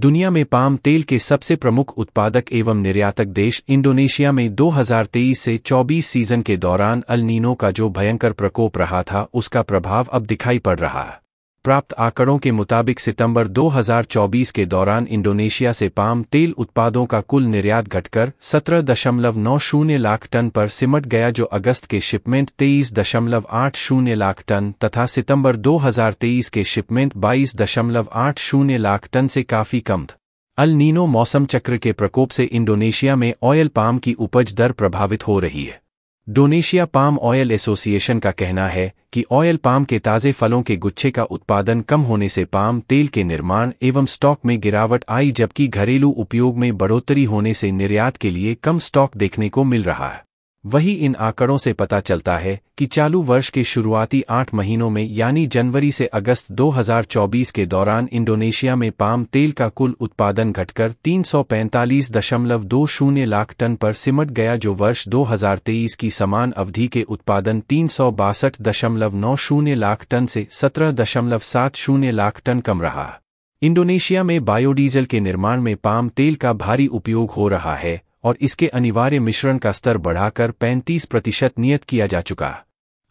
दुनिया में पाम तेल के सबसे प्रमुख उत्पादक एवं निर्यातक देश इंडोनेशिया में 2023 से 24 सीजन के दौरान अलनीनो का जो भयंकर प्रकोप रहा था उसका प्रभाव अब दिखाई पड़ रहा है प्राप्त आंकड़ों के मुताबिक सितंबर 2024 के दौरान इंडोनेशिया से पाम तेल उत्पादों का कुल निर्यात घटकर 17.90 लाख टन पर सिमट गया जो अगस्त के शिपमेंट 23.80 लाख टन तथा सितंबर 2023 के शिपमेंट 22.80 लाख टन से काफी कम था अल नीनो मौसम चक्र के प्रकोप से इंडोनेशिया में ऑयल पाम की उपज दर प्रभावित हो रही है डोनेशिया पाम ऑयल एसोसिएशन का कहना है कि ऑयल पाम के ताज़े फलों के गुच्छे का उत्पादन कम होने से पाम तेल के निर्माण एवं स्टॉक में गिरावट आई जबकि घरेलू उपयोग में बढ़ोतरी होने से निर्यात के लिए कम स्टॉक देखने को मिल रहा है वही इन आंकड़ों से पता चलता है कि चालू वर्ष के शुरुआती आठ महीनों में यानी जनवरी से अगस्त 2024 के दौरान इंडोनेशिया में पाम तेल का कुल उत्पादन घटकर 345.20 लाख टन पर सिमट गया जो वर्ष 2023 की समान अवधि के उत्पादन तीन लाख टन से 17.70 लाख टन कम रहा इंडोनेशिया में बायोडीजल के निर्माण में पाम तेल का भारी उपयोग हो रहा है और इसके अनिवार्य मिश्रण का स्तर बढ़ाकर 35 प्रतिशत नियत किया जा चुका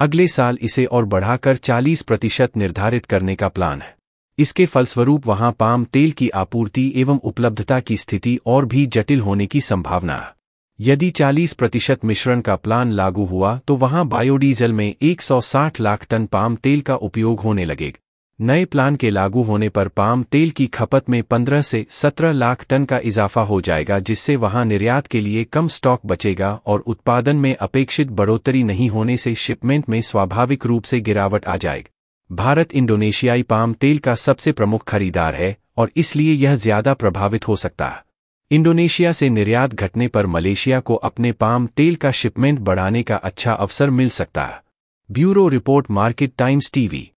अगले साल इसे और बढ़ाकर 40 प्रतिशत निर्धारित करने का प्लान है इसके फलस्वरूप वहां पाम तेल की आपूर्ति एवं उपलब्धता की स्थिति और भी जटिल होने की संभावना है यदि 40 प्रतिशत मिश्रण का प्लान लागू हुआ तो वहां बायोडीजल में 160 लाख टन पाम तेल का उपयोग होने लगेगा नए प्लान के लागू होने पर पाम तेल की खपत में 15 से 17 लाख टन का इजाफा हो जाएगा जिससे वहां निर्यात के लिए कम स्टॉक बचेगा और उत्पादन में अपेक्षित बढ़ोतरी नहीं होने से शिपमेंट में स्वाभाविक रूप से गिरावट आ जाएगी भारत इंडोनेशियाई पाम तेल का सबसे प्रमुख खरीदार है और इसलिए यह ज्यादा प्रभावित हो सकता है इंडोनेशिया से निर्यात घटने पर मलेशिया को अपने पाम तेल का शिपमेंट बढ़ाने का अच्छा अवसर मिल सकता है bureau report market times TV